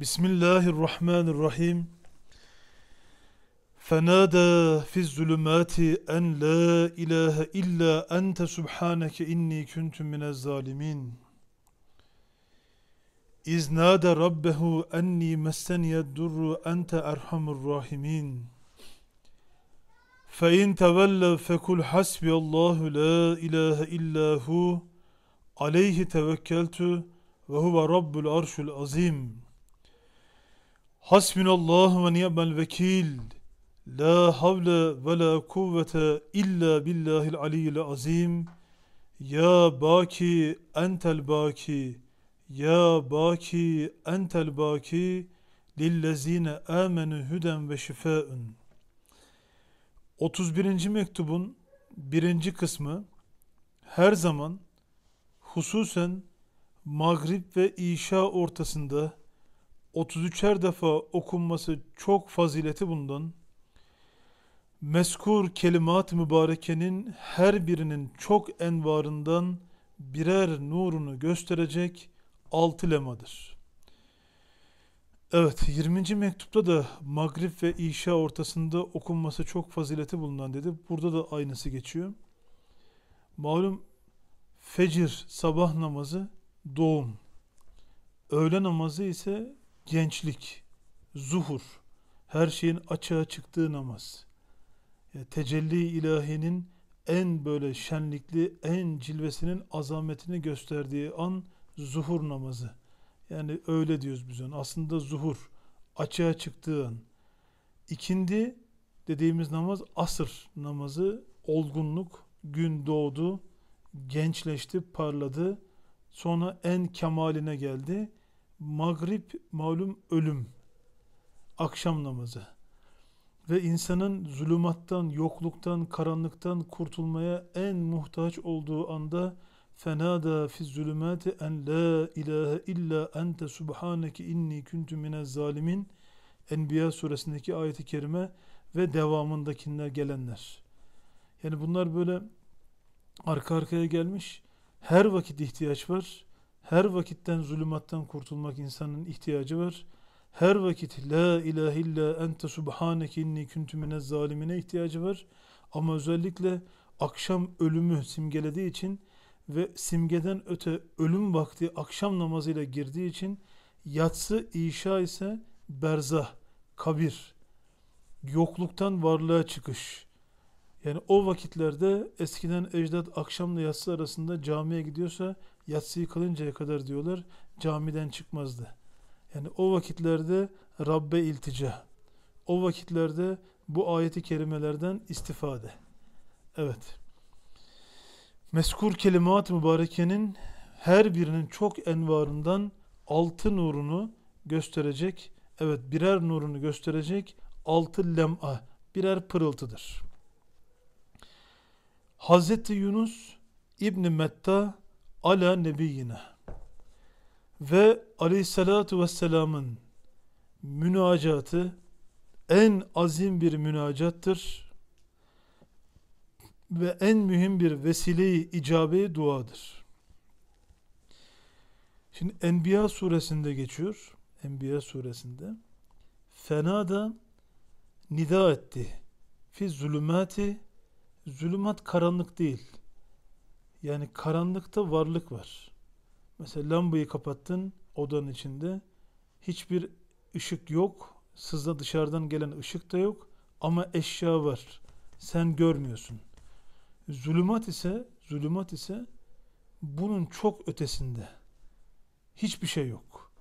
Bismillahirrahmanirrahim. فَنَادَى فِي الظُّلُمَاتِ اَنْ لَا اِلَٰهَ اِلَّا اَنْتَ سُبْحَانَكَ اِنِّي كُنْتُمْ مِنَ الظَّالِمِينَ اِذْ نَادَ رَبَّهُ اَنِّي مَسَّنِيَ الدُّرُّ اَنْتَ اَرْحَمُ الرَّاحِمِينَ فَاِنْ تَوَلَّوْا فَكُلْ حَسْبِيَ اللّٰهُ لَا اِلَٰهَ اِلَّا هُوَ عَلَيْهِ تَوَكَّلْتُ وَهُوَ رَبُّ الْعَرْشُ الْعَظِيمِ Hasbinallah ve ni'mel vekil. La havle ve la kuvvete illa billahil aliyyil azim. Ya baki entel baki. Ya baki entel baki. Lillezine amenü hüden ve şifâün. 31. mektubun birinci kısmı her zaman hususen Magrib ve İşa ortasında 33'er defa okunması çok fazileti bundan. Meskur kelimat mübarekenin her birinin çok envarından birer nurunu gösterecek altı lemadır. Evet 20. mektupta da Magrib ve İşa ortasında okunması çok fazileti bulunan dedi. Burada da aynısı geçiyor. Malum fecir sabah namazı doğum. Öğle namazı ise gençlik, zuhur, her şeyin açığa çıktığı namaz, tecelli ilahinin en böyle şenlikli, en cilvesinin azametini gösterdiği an zuhur namazı. Yani öyle diyoruz biz onu. Aslında zuhur, açığa çıktığı an. İkindi dediğimiz namaz asır namazı, olgunluk, gün doğdu, gençleşti, parladı. Sonra en kemaline geldi. Magrib malum ölüm, akşam namazı ve insanın zulümattan, yokluktan, karanlıktan kurtulmaya en muhtaç olduğu anda fenada fi zulümati en la ilahe illa ente subhaneke inni kuntu minez zalimin Enbiya suresindeki ayeti kerime ve devamındakiler gelenler. Yani bunlar böyle arka arkaya gelmiş. Her vakit ihtiyaç var. Her vakitten zulümattan kurtulmak insanın ihtiyacı var. Her vakit la ilahe illa ente subhaneke inni kuntu minez zalimine ihtiyacı var. Ama özellikle akşam ölümü simgelediği için ve simgeden öte ölüm vakti akşam namazıyla girdiği için yatsı işa ise berzah, kabir, yokluktan varlığa çıkış. Yani o vakitlerde eskiden ecdat akşamla yatsı arasında camiye gidiyorsa yatsıyı kılıncaya kadar diyorlar camiden çıkmazdı. Yani o vakitlerde Rabbe iltica. O vakitlerde bu ayeti kerimelerden istifade. Evet. Meskur kelimat mübarekenin her birinin çok envarından altı nurunu gösterecek, evet birer nurunu gösterecek altı lem'a, birer pırıltıdır. Hazreti Yunus İbni Metta ala nebiyyine ve aleyhissalatu vesselamın münacatı en azim bir münacattır ve en mühim bir vesile-i icabe duadır. Şimdi Enbiya suresinde geçiyor. Enbiya suresinde fena da nida etti. Fi zulümati zulümat karanlık değil yani karanlıkta varlık var. Mesela lambayı kapattın odanın içinde. Hiçbir ışık yok. Sızda dışarıdan gelen ışık da yok. Ama eşya var. Sen görmüyorsun. Zulümat ise zulümat ise bunun çok ötesinde. Hiçbir şey yok.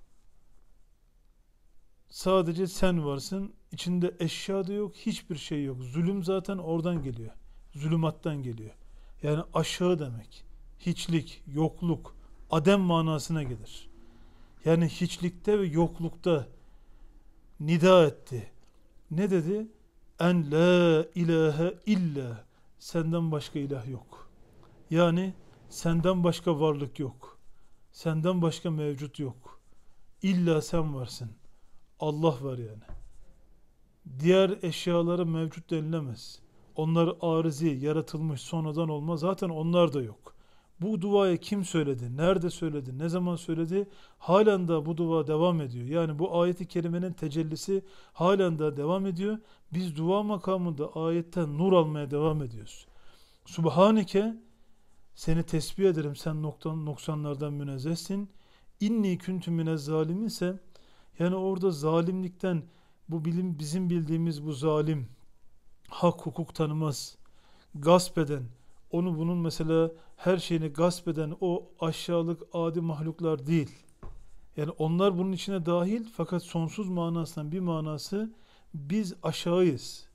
Sadece sen varsın. İçinde eşya da yok. Hiçbir şey yok. Zulüm zaten oradan geliyor. Zulümattan geliyor. Yani aşağı demek. Hiçlik, yokluk, adem manasına gelir. Yani hiçlikte ve yoklukta nida etti. Ne dedi? En la ilahe illa senden başka ilah yok. Yani senden başka varlık yok. Senden başka mevcut yok. İlla sen varsın. Allah var yani. Diğer eşyalara mevcut denilemez. Onlar arızi, yaratılmış sonradan olma zaten onlar da yok. Bu duayı kim söyledi, nerede söyledi, ne zaman söyledi halen de bu dua devam ediyor. Yani bu ayeti kerimenin tecellisi halen de devam ediyor. Biz dua makamında ayetten nur almaya devam ediyoruz. Subhanike seni tesbih ederim sen noktan, noksanlardan münezzehsin. İnni küntü münezzalim ise yani orada zalimlikten bu bilim, bizim bildiğimiz bu zalim hak hukuk tanımaz, gasp eden, onu bunun mesela her şeyini gasp eden o aşağılık adi mahluklar değil. Yani onlar bunun içine dahil fakat sonsuz manasından bir manası biz aşağıyız.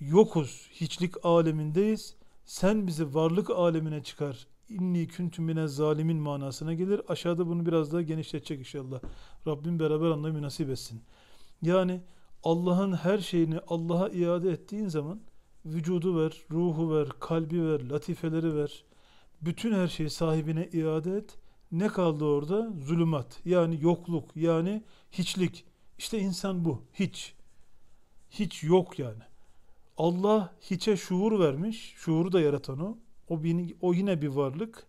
Yokuz, hiçlik alemindeyiz. Sen bizi varlık alemine çıkar. İnni küntü mine zalimin manasına gelir. Aşağıda bunu biraz daha genişletecek inşallah. Rabbim beraber anlamayı nasip etsin. Yani Allah'ın her şeyini Allah'a iade ettiğin zaman vücudu ver, ruhu ver, kalbi ver, latifeleri ver. Bütün her şeyi sahibine iade et. Ne kaldı orada? Zulümat. Yani yokluk, yani hiçlik. İşte insan bu. Hiç. Hiç yok yani. Allah hiçe şuur vermiş. Şuuru da yaratan o. O, o yine bir varlık.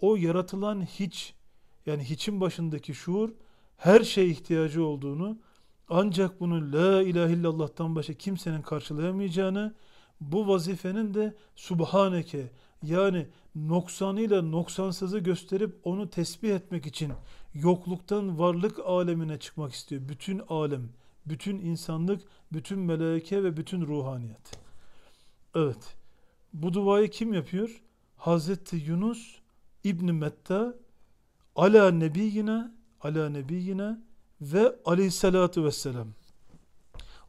O yaratılan hiç yani hiçin başındaki şuur her şeye ihtiyacı olduğunu ancak bunu la ilahe illallah'tan başka kimsenin karşılayamayacağını, bu vazifenin de subhaneke yani noksanıyla noksansızı gösterip onu tesbih etmek için yokluktan varlık alemine çıkmak istiyor. Bütün alem, bütün insanlık, bütün meleke ve bütün ruhaniyet. Evet. Bu duayı kim yapıyor? Hazreti Yunus İbn Metta ala nebiyine ala nebiyine ve aleyhissalatu vesselam.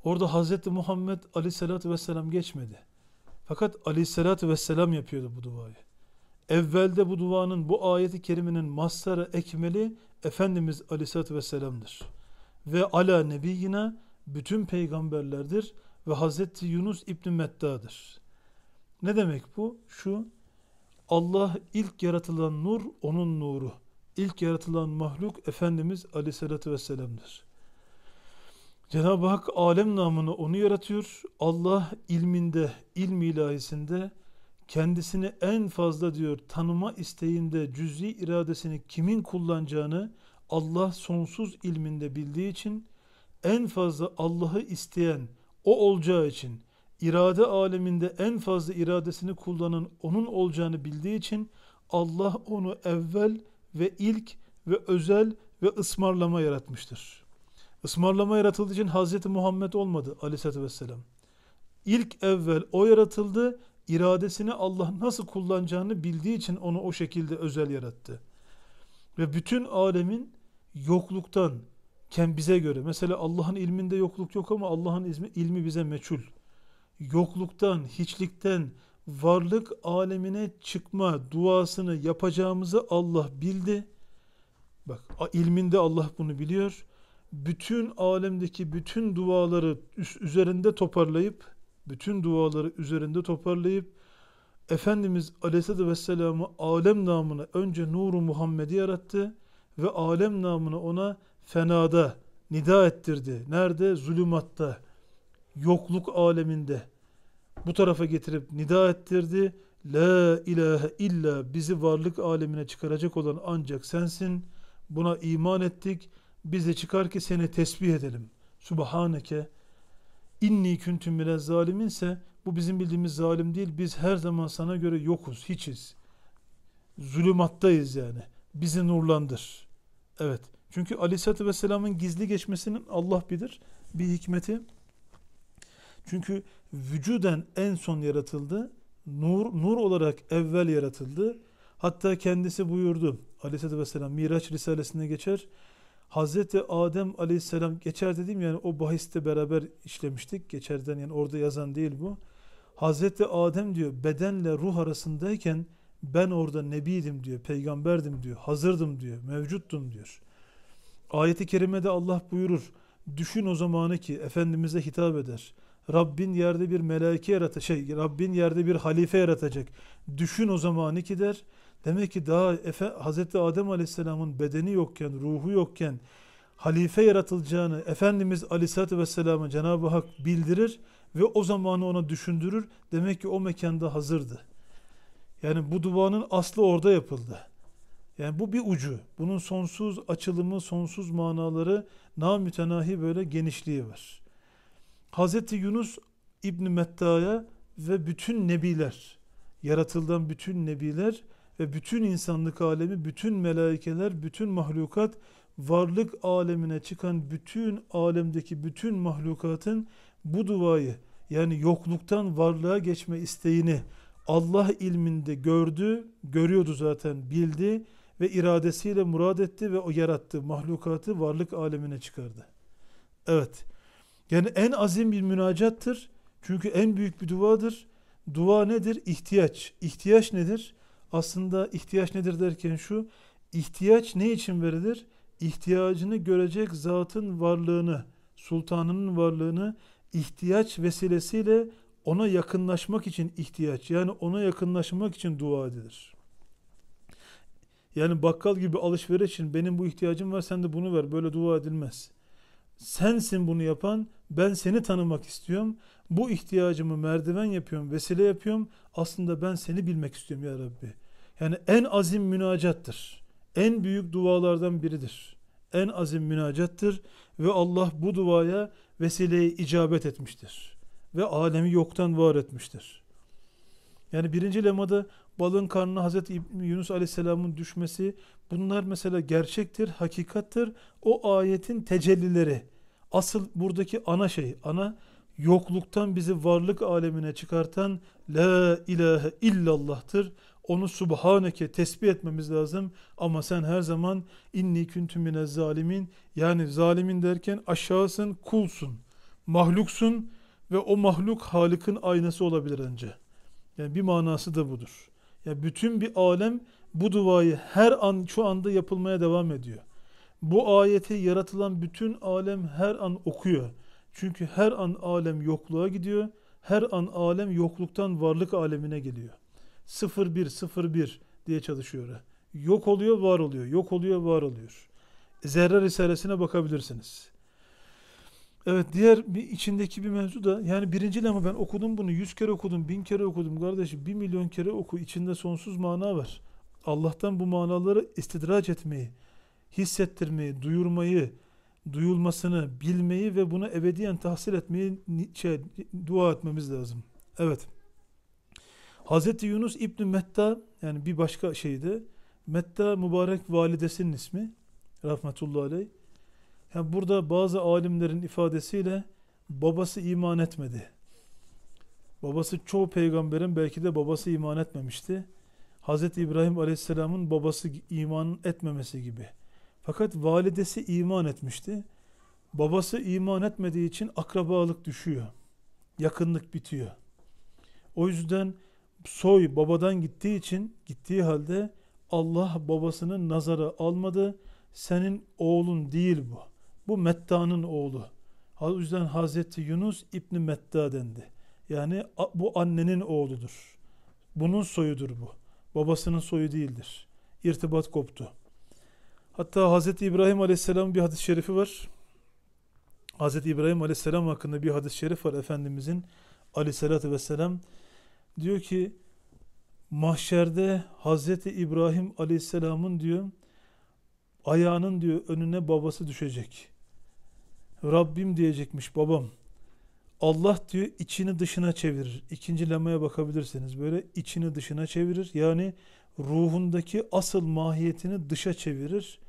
Orada Hazreti Muhammed aleyhissalatu vesselam geçmedi. Fakat aleyhissalatu vesselam yapıyordu bu duayı. Evvelde bu duanın, bu ayeti kerimenin maslara ekmeli Efendimiz aleyhissalatu vesselam'dır. Ve ala nebiyyine bütün peygamberlerdir ve Hazreti Yunus İbni Metta'dır. Ne demek bu? Şu, Allah ilk yaratılan nur, onun nuru ilk yaratılan mahluk Efendimiz Aleyhisselatü Vesselam'dır. Cenab-ı Hak alem namını onu yaratıyor. Allah ilminde, ilmi ilahisinde kendisini en fazla diyor tanıma isteğinde cüz'i iradesini kimin kullanacağını Allah sonsuz ilminde bildiği için en fazla Allah'ı isteyen o olacağı için irade aleminde en fazla iradesini kullanan onun olacağını bildiği için Allah onu evvel ve ilk ve özel ve ısmarlama yaratmıştır. Ismarlama yaratıldığı için Hz. Muhammed olmadı aleyhissalatü vesselam. İlk evvel o yaratıldı, iradesini Allah nasıl kullanacağını bildiği için onu o şekilde özel yarattı. Ve bütün alemin yokluktan, bize göre, mesela Allah'ın ilminde yokluk yok ama Allah'ın ilmi, bize meçhul. Yokluktan, hiçlikten, varlık alemine çıkma duasını yapacağımızı Allah bildi. Bak ilminde Allah bunu biliyor. Bütün alemdeki bütün duaları üzerinde toparlayıp bütün duaları üzerinde toparlayıp Efendimiz Aleyhisselatü Vesselam'ı alem namına önce Nuru Muhammed'i yarattı ve alem namına ona fenada nida ettirdi. Nerede? Zulümatta, yokluk aleminde bu tarafa getirip nida ettirdi. La ilahe illa bizi varlık alemine çıkaracak olan ancak sensin. Buna iman ettik. Biz de çıkar ki seni tesbih edelim. Subhaneke İnni küntüm bile zaliminse bu bizim bildiğimiz zalim değil. Biz her zaman sana göre yokuz, hiçiz. Zulümattayız yani. Bizi nurlandır. Evet. Çünkü Ali ve selamın gizli geçmesinin Allah bilir bir hikmeti çünkü vücuden en son yaratıldı. Nur, nur olarak evvel yaratıldı. Hatta kendisi buyurdu. Aleyhisselatü Vesselam Miraç Risalesi'ne geçer. Hazreti Adem Aleyhisselam geçer dediğim yani o bahiste beraber işlemiştik. Geçerden yani orada yazan değil bu. Hazreti Adem diyor bedenle ruh arasındayken ben orada nebiydim diyor, peygamberdim diyor, hazırdım diyor, mevcuttum diyor. Ayeti kerimede Allah buyurur. Düşün o zamanı ki Efendimiz'e hitap eder. Rabbin yerde bir meleki yarata şey Rabbin yerde bir halife yaratacak. Düşün o zaman iki der. Demek ki daha Efe, Hazreti Adem Aleyhisselam'ın bedeni yokken, ruhu yokken halife yaratılacağını Efendimiz Aleyhisselatü Vesselam'a Cenab-ı Hak bildirir ve o zamanı ona düşündürür. Demek ki o mekanda hazırdı. Yani bu duanın aslı orada yapıldı. Yani bu bir ucu. Bunun sonsuz açılımı, sonsuz manaları namütenahi böyle genişliği var. Hazreti Yunus İbn Metta'ya ve bütün nebiler, yaratıldan bütün nebiler ve bütün insanlık alemi, bütün melaikeler, bütün mahlukat, varlık alemine çıkan bütün alemdeki bütün mahlukatın bu duayı yani yokluktan varlığa geçme isteğini Allah ilminde gördü, görüyordu zaten, bildi ve iradesiyle murad etti ve o yarattı mahlukatı varlık alemine çıkardı. Evet, yani en azim bir münacattır. Çünkü en büyük bir duadır. Dua nedir? İhtiyaç. İhtiyaç nedir? Aslında ihtiyaç nedir derken şu, ihtiyaç ne için verilir? İhtiyacını görecek zatın varlığını, sultanının varlığını ihtiyaç vesilesiyle ona yakınlaşmak için ihtiyaç. Yani ona yakınlaşmak için dua edilir. Yani bakkal gibi alışveriş için benim bu ihtiyacım var sen de bunu ver böyle dua edilmez sensin bunu yapan. Ben seni tanımak istiyorum. Bu ihtiyacımı merdiven yapıyorum, vesile yapıyorum. Aslında ben seni bilmek istiyorum ya Rabbi. Yani en azim münacattır. En büyük dualardan biridir. En azim münacattır ve Allah bu duaya vesileye icabet etmiştir. Ve alemi yoktan var etmiştir. Yani birinci lemada balığın karnına Hazreti Yunus Aleyhisselam'ın düşmesi bunlar mesela gerçektir, hakikattir. O ayetin tecellileri. Asıl buradaki ana şey, ana yokluktan bizi varlık alemine çıkartan La ilahe illallah'tır. Onu subhaneke tesbih etmemiz lazım. Ama sen her zaman inni küntü mine zalimin yani zalimin derken aşağısın, kulsun, mahluksun ve o mahluk Halık'ın aynası olabilir önce. Yani bir manası da budur. Ya yani bütün bir alem bu duayı her an şu anda yapılmaya devam ediyor. Bu ayete yaratılan bütün alem her an okuyor. Çünkü her an alem yokluğa gidiyor. Her an alem yokluktan varlık alemine geliyor. 01 01 diye çalışıyor. Yok oluyor, var oluyor. Yok oluyor, var oluyor. Zerre Risalesi'ne bakabilirsiniz. Evet diğer bir içindeki bir mevzu da yani birinci lama ben okudum bunu yüz kere okudum bin kere okudum kardeşim bir milyon kere oku içinde sonsuz mana var. Allah'tan bu manaları istidrac etmeyi, hissettirmeyi, duyurmayı, duyulmasını, bilmeyi ve buna ebediyen tahsil etmeyi şey, dua etmemiz lazım. Evet. Hz. Yunus İbni Metta yani bir başka şeydi. Metta mübarek validesinin ismi rahmetullahi aleyh yani burada bazı alimlerin ifadesiyle babası iman etmedi. Babası çoğu peygamberin belki de babası iman etmemişti. Hz. İbrahim Aleyhisselam'ın babası iman etmemesi gibi. Fakat validesi iman etmişti. Babası iman etmediği için akrabalık düşüyor. Yakınlık bitiyor. O yüzden soy babadan gittiği için gittiği halde Allah babasının nazara almadı. Senin oğlun değil bu. Bu Metta'nın oğlu. O yüzden Hazreti Yunus İbni Metta dendi. Yani bu annenin oğludur. Bunun soyudur bu. Babasının soyu değildir. İrtibat koptu. Hatta Hazreti İbrahim Aleyhisselam bir hadis-i şerifi var. Hazreti İbrahim Aleyhisselam hakkında bir hadis-i şerif var Efendimizin Aleyhisselatü Vesselam. Diyor ki mahşerde Hazreti İbrahim Aleyhisselam'ın diyor ayağının diyor önüne babası düşecek. Rabbim diyecekmiş babam. Allah diyor içini dışına çevirir. İkinci lemaya bakabilirseniz böyle içini dışına çevirir. Yani ruhundaki asıl mahiyetini dışa çevirir.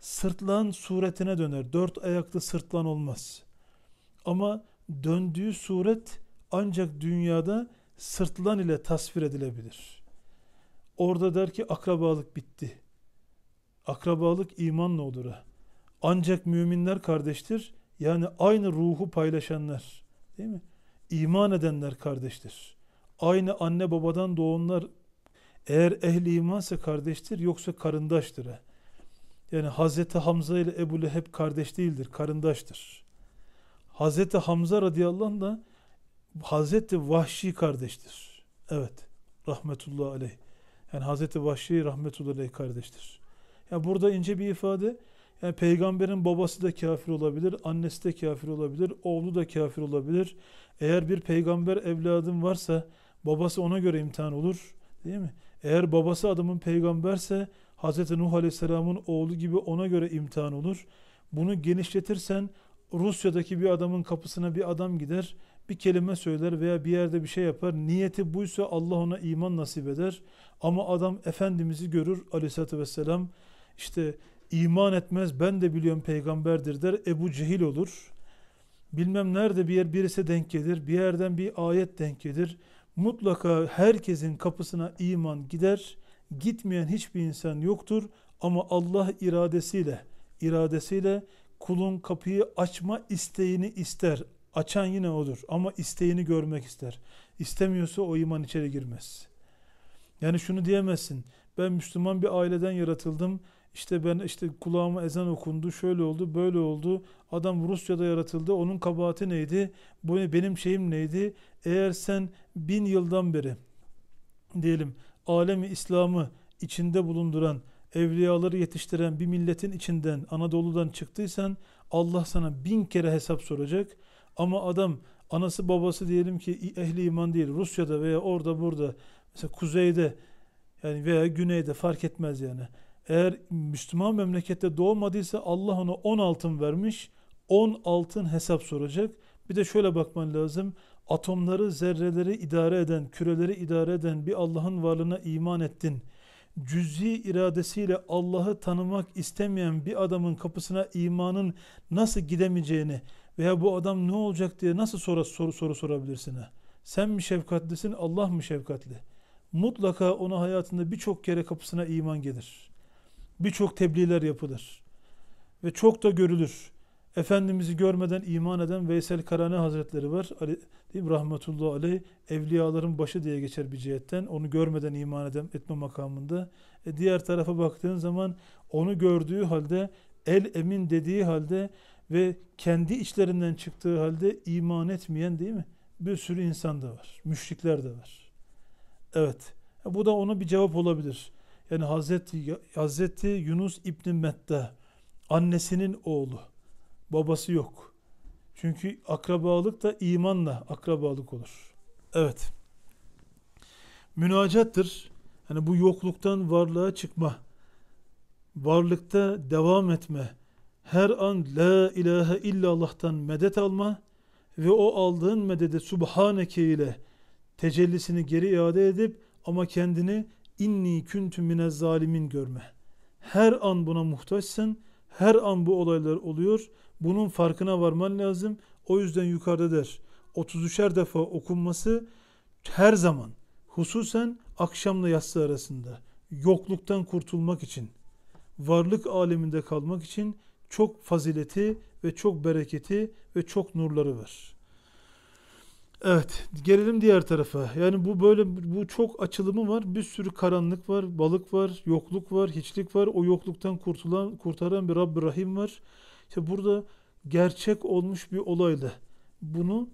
Sırtlan suretine döner. Dört ayaklı sırtlan olmaz. Ama döndüğü suret ancak dünyada sırtlan ile tasvir edilebilir. Orada der ki akrabalık bitti. Akrabalık imanla olur. Ancak müminler kardeştir yani aynı ruhu paylaşanlar, değil mi? İman edenler kardeştir. Aynı anne babadan doğanlar eğer ehli imansa kardeştir yoksa karındaştır. Yani Hazreti Hamza ile Ebu Leheb kardeş değildir, karındaştır. Hazreti Hamza radıyallahu anh da Hazreti Vahşi kardeştir. Evet. Rahmetullahi aleyh. Yani Hazreti Vahşi rahmetullahi aleyh kardeştir. Yani burada ince bir ifade yani peygamberin babası da kafir olabilir, annesi de kafir olabilir, oğlu da kafir olabilir. Eğer bir peygamber evladım varsa babası ona göre imtihan olur değil mi? Eğer babası adamın peygamberse Hz. Nuh Aleyhisselam'ın oğlu gibi ona göre imtihan olur. Bunu genişletirsen Rusya'daki bir adamın kapısına bir adam gider, bir kelime söyler veya bir yerde bir şey yapar. Niyeti buysa Allah ona iman nasip eder. Ama adam Efendimiz'i görür aleyhissalatü vesselam. İşte iman etmez ben de biliyorum peygamberdir der Ebu Cehil olur. Bilmem nerede bir yer birisi denk gelir bir yerden bir ayet denk gelir. Mutlaka herkesin kapısına iman gider. Gitmeyen hiçbir insan yoktur ama Allah iradesiyle iradesiyle kulun kapıyı açma isteğini ister. Açan yine odur ama isteğini görmek ister. İstemiyorsa o iman içeri girmez. Yani şunu diyemezsin. Ben Müslüman bir aileden yaratıldım işte ben işte kulağıma ezan okundu, şöyle oldu, böyle oldu. Adam Rusya'da yaratıldı. Onun kabahati neydi? Bu benim şeyim neydi? Eğer sen bin yıldan beri diyelim alemi İslam'ı içinde bulunduran evliyaları yetiştiren bir milletin içinden Anadolu'dan çıktıysan Allah sana bin kere hesap soracak. Ama adam anası babası diyelim ki ehli iman değil Rusya'da veya orada burada mesela kuzeyde yani veya güneyde fark etmez yani eğer Müslüman memlekette doğmadıysa Allah ona 10 altın vermiş. 10 altın hesap soracak. Bir de şöyle bakman lazım. Atomları, zerreleri idare eden, küreleri idare eden bir Allah'ın varlığına iman ettin. Cüzi iradesiyle Allah'ı tanımak istemeyen bir adamın kapısına imanın nasıl gidemeyeceğini veya bu adam ne olacak diye nasıl soru soru, soru sorabilirsin? Sen mi şefkatlisin, Allah mı şefkatli? Mutlaka ona hayatında birçok kere kapısına iman gelir birçok tebliğler yapılır. Ve çok da görülür. Efendimiz'i görmeden iman eden Veysel Karane Hazretleri var. Ali, değil, rahmetullahi aleyh evliyaların başı diye geçer bir cihetten. Onu görmeden iman eden, etme makamında. E, diğer tarafa baktığın zaman onu gördüğü halde el emin dediği halde ve kendi içlerinden çıktığı halde iman etmeyen değil mi? Bir sürü insan da var. Müşrikler de var. Evet. E, bu da ona bir cevap olabilir yani Hazreti, Hazreti Yunus İbni Mette annesinin oğlu babası yok. Çünkü akrabalık da imanla akrabalık olur. Evet. Münacattır. Yani bu yokluktan varlığa çıkma. Varlıkta devam etme. Her an la ilahe illallah'tan medet alma ve o aldığın medede subhaneke ile tecellisini geri iade edip ama kendini inni küntü minez zalimin görme. Her an buna muhtaçsın. Her an bu olaylar oluyor. Bunun farkına varman lazım. O yüzden yukarıda der. 33'er defa okunması her zaman hususen akşamla yatsı arasında yokluktan kurtulmak için varlık aleminde kalmak için çok fazileti ve çok bereketi ve çok nurları var. Evet, gelelim diğer tarafa. Yani bu böyle bu çok açılımı var. Bir sürü karanlık var, balık var, yokluk var, hiçlik var. O yokluktan kurtulan, kurtaran bir Rabb Rahim var. İşte burada gerçek olmuş bir olayla bunu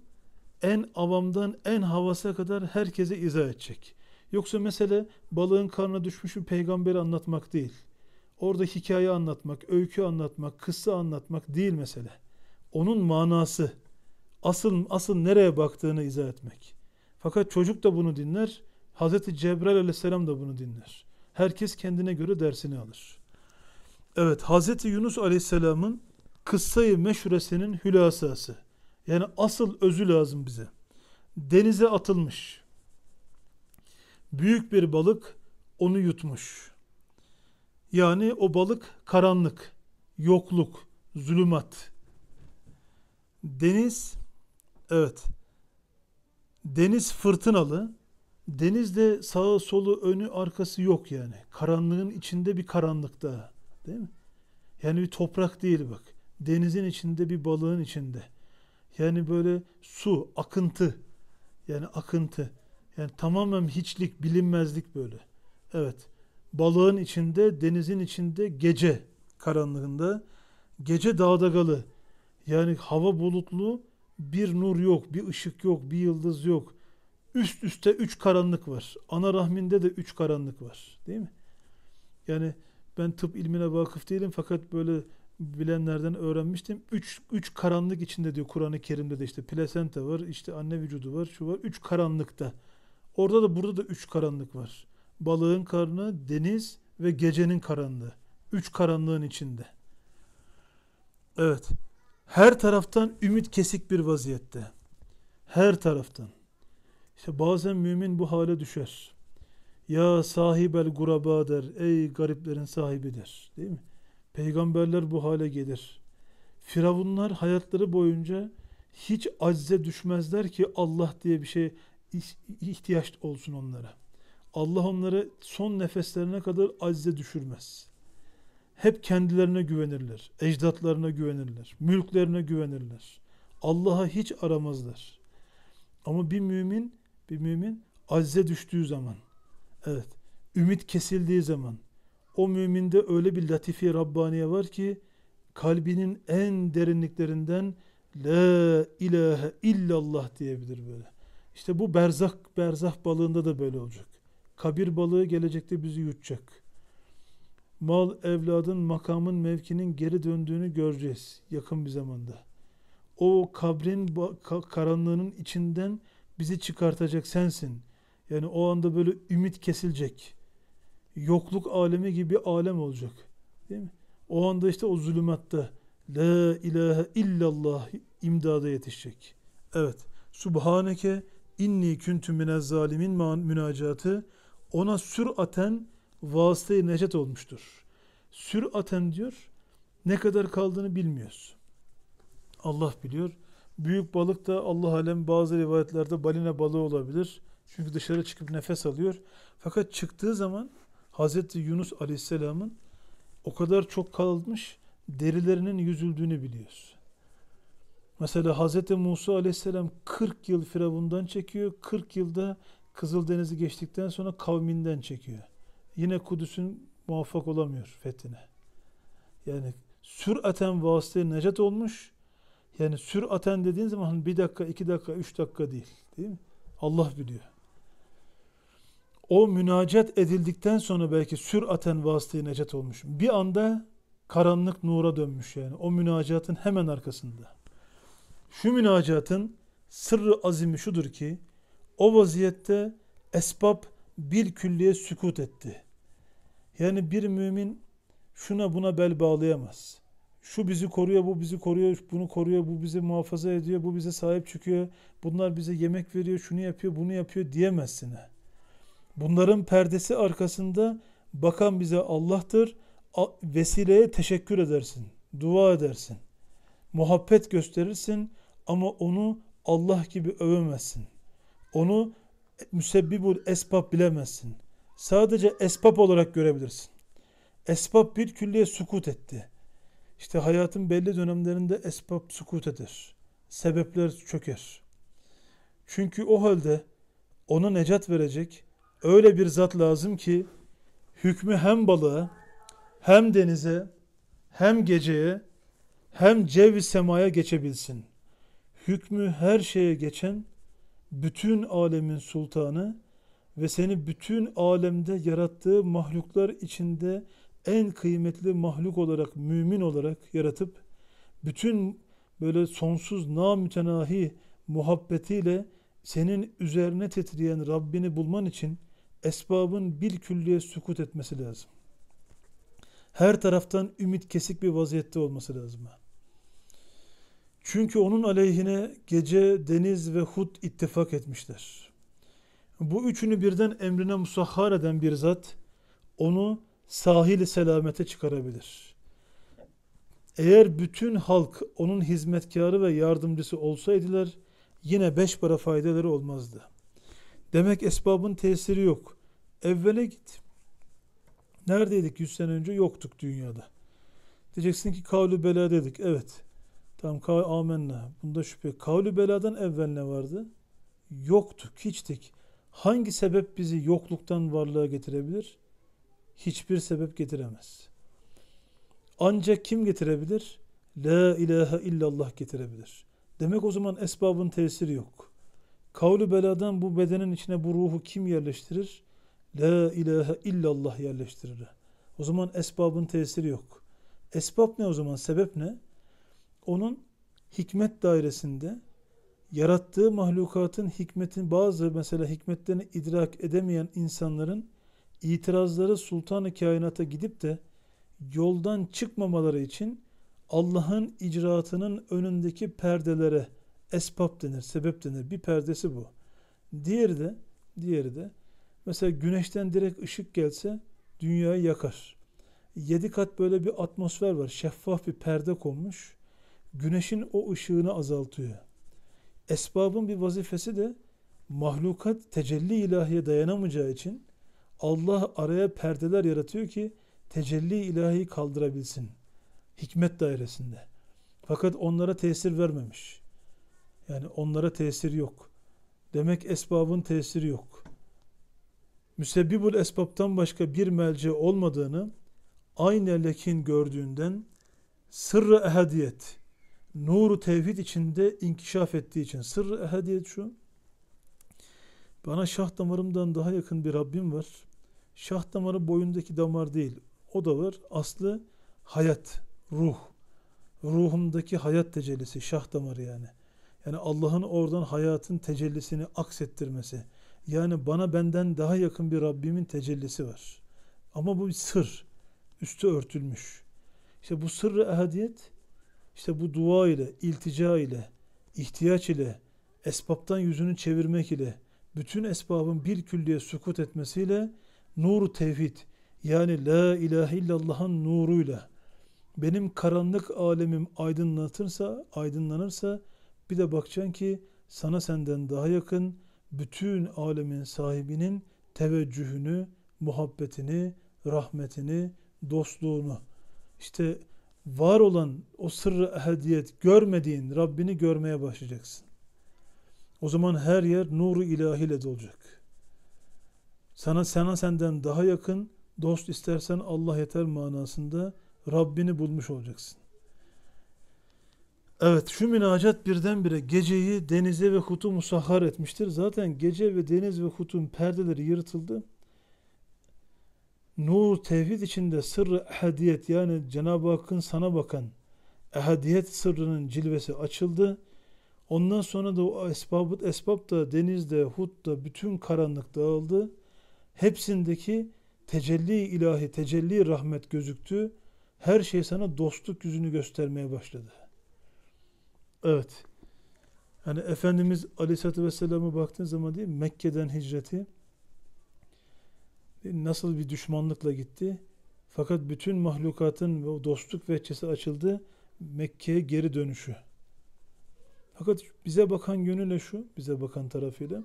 en avamdan en havasa kadar herkese izah edecek. Yoksa mesele balığın karnına düşmüş bir peygamberi anlatmak değil. Orada hikaye anlatmak, öykü anlatmak, kıssa anlatmak değil mesele. Onun manası asıl asıl nereye baktığını izah etmek. Fakat çocuk da bunu dinler. Hazreti Cebrail aleyhisselam da bunu dinler. Herkes kendine göre dersini alır. Evet Hazreti Yunus aleyhisselamın kıssayı meşhuresinin hülasası. Yani asıl özü lazım bize. Denize atılmış. Büyük bir balık onu yutmuş. Yani o balık karanlık, yokluk, zulümat. Deniz Evet. Deniz fırtınalı. Denizde sağı solu önü arkası yok yani. Karanlığın içinde bir karanlıkta. Değil mi? Yani bir toprak değil bak. Denizin içinde bir balığın içinde. Yani böyle su, akıntı. Yani akıntı. Yani tamamen hiçlik, bilinmezlik böyle. Evet. Balığın içinde, denizin içinde, gece karanlığında. Gece dağdagalı. Yani hava bulutlu, bir nur yok, bir ışık yok, bir yıldız yok. Üst üste üç karanlık var. Ana rahminde de üç karanlık var. Değil mi? Yani ben tıp ilmine vakıf değilim fakat böyle bilenlerden öğrenmiştim. Üç, üç karanlık içinde diyor Kur'an-ı Kerim'de de işte plasenta var, işte anne vücudu var, şu var. Üç karanlıkta. Orada da burada da üç karanlık var. Balığın karnı, deniz ve gecenin karanlığı. Üç karanlığın içinde. Evet. Her taraftan ümit kesik bir vaziyette. Her taraftan. İşte bazen mümin bu hale düşer. Ya sahibel guraba der. Ey gariplerin sahibi der. Değil mi? Peygamberler bu hale gelir. Firavunlar hayatları boyunca hiç acize düşmezler ki Allah diye bir şey ihtiyaç olsun onlara. Allah onları son nefeslerine kadar acize düşürmez hep kendilerine güvenirler, ecdatlarına güvenirler, mülklerine güvenirler. Allah'a hiç aramazlar. Ama bir mümin, bir mümin azze düştüğü zaman, evet, ümit kesildiği zaman, o müminde öyle bir latifi Rabbaniye var ki, kalbinin en derinliklerinden La ilahe illallah diyebilir böyle. İşte bu berzak, berzah balığında da böyle olacak. Kabir balığı gelecekte bizi yutacak mal, evladın, makamın, mevkinin geri döndüğünü göreceğiz yakın bir zamanda. O kabrin karanlığının içinden bizi çıkartacak sensin. Yani o anda böyle ümit kesilecek. Yokluk alemi gibi alem olacak. Değil mi? O anda işte o zulümatta La ilahe illallah imdada yetişecek. Evet. Subhaneke inni küntü minez zalimin münacatı ona süraten vasıtayı neşet olmuştur. Sür Süraten diyor ne kadar kaldığını bilmiyoruz. Allah biliyor. Büyük balık da Allah alem bazı rivayetlerde balina balığı olabilir. Çünkü dışarı çıkıp nefes alıyor. Fakat çıktığı zaman Hazreti Yunus Aleyhisselam'ın o kadar çok kalmış derilerinin yüzüldüğünü biliyoruz. Mesela Hazreti Musa Aleyhisselam 40 yıl Firavundan çekiyor. 40 yılda Kızıldeniz'i geçtikten sonra kavminden çekiyor yine Kudüs'ün muvaffak olamıyor fethine. Yani süraten vasıtaya necat olmuş. Yani süraten dediğin zaman bir dakika, iki dakika, üç dakika değil. Değil mi? Allah biliyor. O münacat edildikten sonra belki süraten vasıtaya necat olmuş. Bir anda karanlık nura dönmüş yani. O münacatın hemen arkasında. Şu münacatın sırrı azimi şudur ki o vaziyette esbab bir külliye sükut etti. Yani bir mümin şuna buna bel bağlayamaz. Şu bizi koruyor, bu bizi koruyor, bunu koruyor, bu bizi muhafaza ediyor, bu bize sahip çıkıyor, bunlar bize yemek veriyor, şunu yapıyor, bunu yapıyor diyemezsin. Bunların perdesi arkasında bakan bize Allah'tır. Vesileye teşekkür edersin, dua edersin. Muhabbet gösterirsin ama onu Allah gibi övemezsin. Onu müsebbibul esbab bilemezsin. Sadece esbab olarak görebilirsin. Esbab bir külliye sukut etti. İşte hayatın belli dönemlerinde esbab sukut eder. Sebepler çöker. Çünkü o halde ona necat verecek öyle bir zat lazım ki hükmü hem balığa hem denize hem geceye hem cevi semaya geçebilsin. Hükmü her şeye geçen bütün alemin sultanı ve seni bütün alemde yarattığı mahluklar içinde en kıymetli mahluk olarak, mümin olarak yaratıp bütün böyle sonsuz namütenahi muhabbetiyle senin üzerine titreyen Rabbini bulman için esbabın bir külliye sükut etmesi lazım. Her taraftan ümit kesik bir vaziyette olması lazım. Çünkü onun aleyhine gece, deniz ve hut ittifak etmişler. Bu üçünü birden emrine musahhar eden bir zat onu sahil selamete çıkarabilir. Eğer bütün halk onun hizmetkarı ve yardımcısı olsaydılar yine beş para faydaları olmazdı. Demek esbabın tesiri yok. Evvele git. Neredeydik 100 sene önce? Yoktuk dünyada. Diyeceksin ki kavlu bela dedik. Evet. Tamam kav amenna. Bunda şüphe. Kavlu beladan evvel ne vardı? Yoktuk, hiçtik. Hangi sebep bizi yokluktan varlığa getirebilir? Hiçbir sebep getiremez. Ancak kim getirebilir? La ilahe illallah getirebilir. Demek o zaman esbabın tesiri yok. Kavlu beladan bu bedenin içine bu ruhu kim yerleştirir? La ilahe illallah yerleştirir. O zaman esbabın tesiri yok. Esbab ne o zaman? Sebep ne? onun hikmet dairesinde yarattığı mahlukatın hikmetin bazı mesela hikmetlerini idrak edemeyen insanların itirazları sultanı kainata gidip de yoldan çıkmamaları için Allah'ın icraatının önündeki perdelere esbab denir, sebep denir. Bir perdesi bu. Diğeri de diğeri de mesela güneşten direkt ışık gelse dünyayı yakar. Yedi kat böyle bir atmosfer var. Şeffaf bir perde konmuş güneşin o ışığını azaltıyor. Esbabın bir vazifesi de mahlukat tecelli ilahiye dayanamayacağı için Allah araya perdeler yaratıyor ki tecelli ilahi kaldırabilsin. Hikmet dairesinde. Fakat onlara tesir vermemiş. Yani onlara tesir yok. Demek esbabın tesiri yok. Müsebbibul esbaptan başka bir melce olmadığını aynı lekin gördüğünden sırrı ehadiyet nuru tevhid içinde inkişaf ettiği için sır ehadiyet şu bana şah damarımdan daha yakın bir Rabbim var şah damarı boyundaki damar değil o da var aslı hayat ruh ruhumdaki hayat tecellisi şah damarı yani yani Allah'ın oradan hayatın tecellisini aksettirmesi yani bana benden daha yakın bir Rabbimin tecellisi var ama bu bir sır üstü örtülmüş işte bu sırrı ehadiyet işte bu dua ile, iltica ile, ihtiyaç ile, esbaptan yüzünü çevirmek ile, bütün esbabın bir külliye sukut etmesiyle, nur tevhid, yani la ilahe illallah'ın nuruyla, benim karanlık alemim aydınlatırsa, aydınlanırsa, bir de bakacaksın ki sana senden daha yakın bütün alemin sahibinin teveccühünü, muhabbetini, rahmetini, dostluğunu. işte var olan o sırrı ehadiyet görmediğin Rabbini görmeye başlayacaksın. O zaman her yer nuru ilahiyle dolacak. Sana sana senden daha yakın dost istersen Allah yeter manasında Rabbini bulmuş olacaksın. Evet şu münacat birdenbire geceyi denize ve hutu musahhar etmiştir. Zaten gece ve deniz ve hutun perdeleri yırtıldı. Nur tevhid içinde sırrı ehadiyet yani Cenab-ı Hakk'ın sana bakan ehadiyet sırrının cilvesi açıldı. Ondan sonra da o esbabı esbab da denizde, hutta bütün karanlık dağıldı. Hepsindeki tecelli ilahi, tecelli rahmet gözüktü. Her şey sana dostluk yüzünü göstermeye başladı. Evet. Yani Efendimiz Aleyhisselatü Vesselam'a baktığın zaman değil Mekke'den hicreti nasıl bir düşmanlıkla gitti. Fakat bütün mahlukatın ve dostluk veçesi açıldı. Mekke'ye geri dönüşü. Fakat bize bakan yönüyle şu, bize bakan tarafıyla.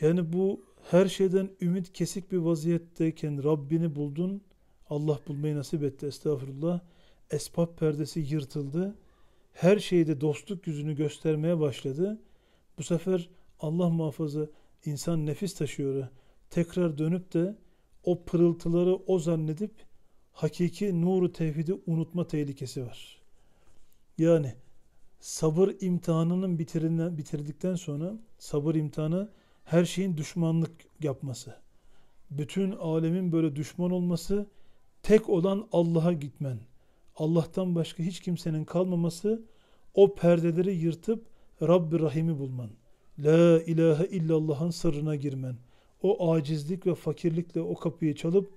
Yani bu her şeyden ümit kesik bir vaziyetteyken Rabbini buldun. Allah bulmayı nasip etti. Estağfurullah. Esbab perdesi yırtıldı. Her şeyde dostluk yüzünü göstermeye başladı. Bu sefer Allah muhafaza insan nefis taşıyor tekrar dönüp de o pırıltıları o zannedip hakiki nuru tevhidi unutma tehlikesi var. Yani sabır imtihanının bitirinden, bitirdikten sonra sabır imtihanı her şeyin düşmanlık yapması. Bütün alemin böyle düşman olması, tek olan Allah'a gitmen. Allah'tan başka hiç kimsenin kalmaması, o perdeleri yırtıp Rabbi Rahim'i bulman. La ilahe illallah'ın sırrına girmen o acizlik ve fakirlikle o kapıyı çalıp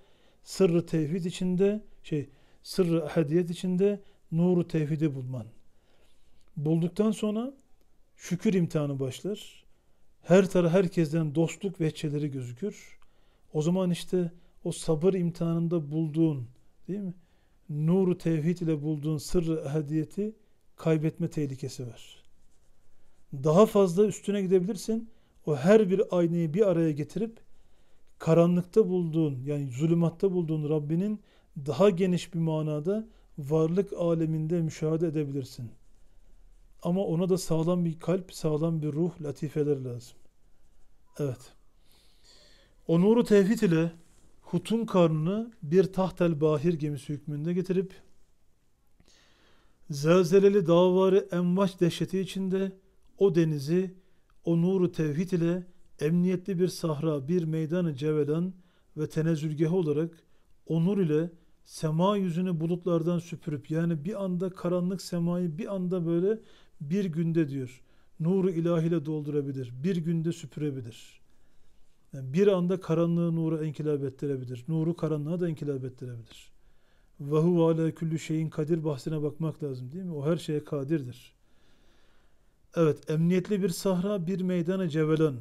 sırrı tevhid içinde şey sırrı hadiyet içinde nuru tevhidi bulman. Bulduktan sonra şükür imtihanı başlar. Her tara herkesten dostluk vehçeleri gözükür. O zaman işte o sabır imtihanında bulduğun değil mi? Nuru tevhid ile bulduğun sırrı hadiyeti kaybetme tehlikesi var. Daha fazla üstüne gidebilirsin o her bir aynayı bir araya getirip karanlıkta bulduğun yani zulümatta bulduğun Rabbinin daha geniş bir manada varlık aleminde müşahede edebilirsin. Ama ona da sağlam bir kalp, sağlam bir ruh, latifeler lazım. Evet. O nuru tevhid ile Hut'un karnını bir tahtel bahir gemisi hükmünde getirip zelzeleli dağvarı envaç dehşeti içinde o denizi o nuru tevhid ile emniyetli bir sahra, bir meydanı cevelan ve tenezzülgah olarak o nur ile sema yüzünü bulutlardan süpürüp yani bir anda karanlık semayı bir anda böyle bir günde diyor. Nuru ilahiyle doldurabilir. Bir günde süpürebilir. Yani bir anda karanlığı nuru enkilap ettirebilir. Nuru karanlığa da enkilap ettirebilir. Ve huve ala küllü şeyin kadir bahsine bakmak lazım değil mi? O her şeye kadirdir. Evet, emniyetli bir sahra, bir meydanı cevelen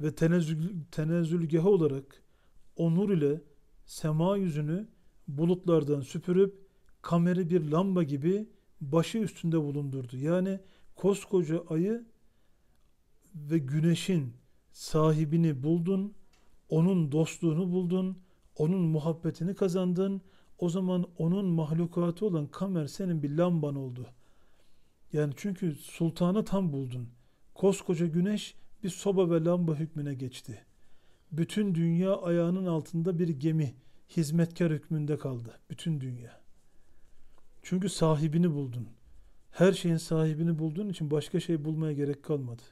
ve tenezzül, tenezzülgahı olarak onur ile sema yüzünü bulutlardan süpürüp kameri bir lamba gibi başı üstünde bulundurdu. Yani koskoca ayı ve güneşin sahibini buldun, onun dostluğunu buldun, onun muhabbetini kazandın. O zaman onun mahlukatı olan kamer senin bir lamban oldu.'' Yani çünkü sultanı tam buldun. Koskoca güneş bir soba ve lamba hükmüne geçti. Bütün dünya ayağının altında bir gemi, hizmetkar hükmünde kaldı. Bütün dünya. Çünkü sahibini buldun. Her şeyin sahibini bulduğun için başka şey bulmaya gerek kalmadı.